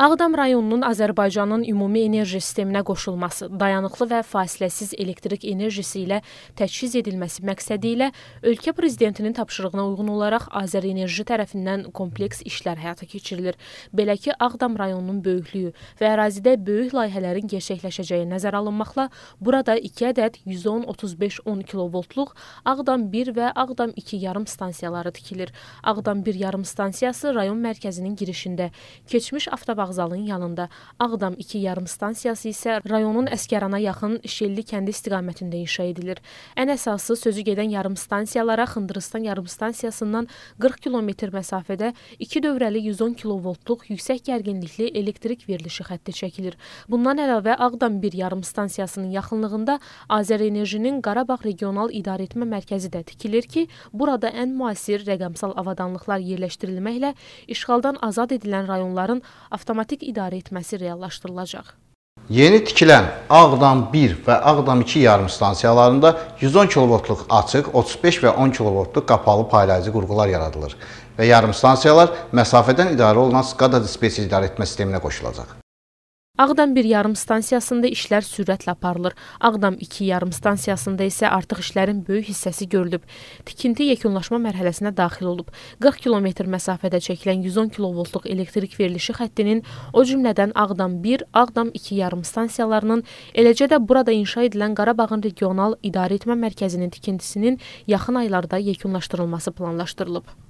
Ağdam rayonunun Azərbaycanın ümumi enerji sisteminə qoşulması, dayanıqlı və fasiləsiz elektrik enerjisi ilə təchiz edilməsi məqsədi ilə ölkə prezidentinin tapşırığına uyğun olaraq Azərenerji tərəfindən kompleks işlər həyata keçirilir. Belə ki, Ağdam rayonunun böyüklüyü və ərazidə böyük layihələrin gerçəkləşəcəyi nəzərə alınmaqla burada 2 ədəd 110-35-10 kilovoltluq Ağdam 1 və Ağdam 2 yarım stansiyaları tikilir. Ağdam 1 yarım stansiyası rayon mərkəzinin girişində keçmiş avtobağ vağzalın yanında, Ağdam 2 yarım stansiyası isə rayonun Əskərana yaxın Şelli kəndi istiqamətində inşa edilir. Ən əsası sözü gedən yarım stansiyalara Xındırıstan yarım stansiyasından 40 kilometr məsafədə 2 dövrəli 110 kilovoltluq yüksək gərginlikli elektrik verilişi xətti çəkilir. Bundan əlavə Ağdam 1 yarım stansiyasının yaxınlığında Azərenerjinin Qarabağ regional idarəetmə mərkəzi də tikilir ki, burada ən müasir rəqəmsal avadanlıqlar yerləşdirilməklə işğaldan azad edilən rayonların avtomobil avtomatik idarə etməsi reallaşdırılacaq. Yeni tikilən Ağdam 1 və Ağdam 2 yarım stansiyalarında 110 kilovoltluq açıq, 35 və 10 kilovoltluq qapalı paylayıcı qurğular yaradılır və yarım stansiyalar məsafədən idarə olunan SCADA dispetçer idarə etmə sisteminə qoşulacaq. Ağdam 1 yarım stansiyasında işlər sürətlə aparılır. Ağdam 2 yarım stansiyasında isə artıq işlərin böyük hissəsi görülüb. Tikinti yekunlaşma mərhələsinə daxil olub. 40 kilometr məsafədə çəkilən 110 kilovoltluq elektrik verilişi xəttinin, o cümlədən Ağdam 1, Ağdam 2 yarım stansiyalarının, eləcə də burada inşa edilən Qarabağın regional idarəetmə mərkəzinin tikintisinin yaxın aylarda yekunlaşdırılması planlaşdırılıb.